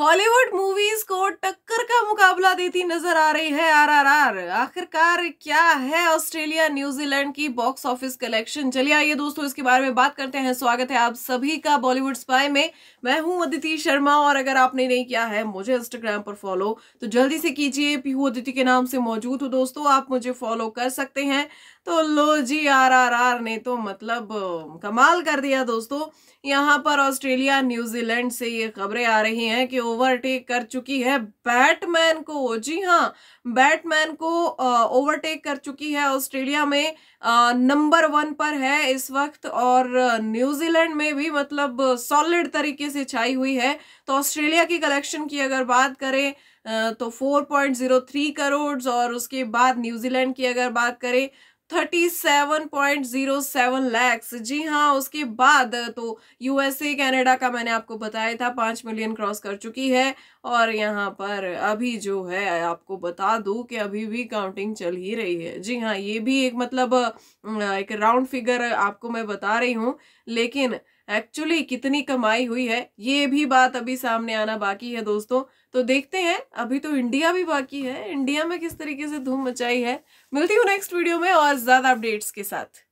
Hollywood movies को टक्कर का मुकाबला देती नजर आ रही है आरआरआर आखिरकार क्या है ऑस्ट्रेलिया न्यूजीलैंड की बॉक्स ऑफिस कलेक्शन चलिए आइए दोस्तों इसके बारे में बात करते हैं स्वागत है आप सभी का बॉलीवुड स्पाई में मैं हूं अदिति शर्मा और अगर आपने नहीं किया है मुझे इंस्टाग्राम पर फॉलो तो जल्दी से कीजिए पीहू अदिति के नाम से मौजूद हूँ दोस्तों आप मुझे फॉलो कर सकते हैं तो लो जी आर ने तो मतलब कमाल कर दिया दोस्तों यहाँ पर ऑस्ट्रेलिया न्यूजीलैंड से ये खबरें आ रही हैं कि ओवरटेक कर चुकी है बैटमैन को जी हाँ बैटमैन को ओवरटेक कर चुकी है ऑस्ट्रेलिया में नंबर वन पर है इस वक्त और न्यूजीलैंड में भी मतलब सॉलिड तरीके से छाई हुई है तो ऑस्ट्रेलिया की कलेक्शन की अगर बात करें तो 4.03 करोड़ और उसके बाद न्यूजीलैंड की अगर बात करें thirty seven point zero seven lakhs जी हाँ उसके बाद तो यूएसए कनाडा का मैंने आपको बताया था पाँच मिलियन क्रॉस कर चुकी है और यहाँ पर अभी जो है आपको बता दूँ कि अभी भी काउंटिंग चल ही रही है जी हाँ ये भी एक मतलब एक राउंड फिगर आपको मैं बता रही हूँ लेकिन एक्चुअली कितनी कमाई हुई है ये भी बात अभी सामने आना बाकी है दोस्तों तो देखते हैं अभी तो इंडिया भी बाकी है इंडिया में किस तरीके से धूम मचाई है मिलती हूँ नेक्स्ट वीडियो में और ज़्यादा अपडेट्स के साथ